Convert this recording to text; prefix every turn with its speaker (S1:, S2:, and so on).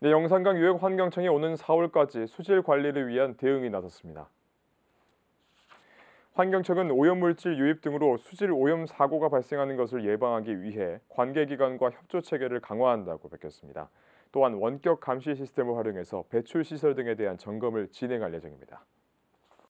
S1: 네, 영산강 유역 환경청이 오는 4월까지 수질 관리를 위한 대응이 나섰습니다. 환경청은 오염물질 유입 등으로 수질 오염 사고가 발생하는 것을 예방하기 위해 관계기관과 협조체계를 강화한다고 밝혔습니다. 또한 원격 감시 시스템을 활용해서 배출 시설 등에 대한 점검을 진행할 예정입니다.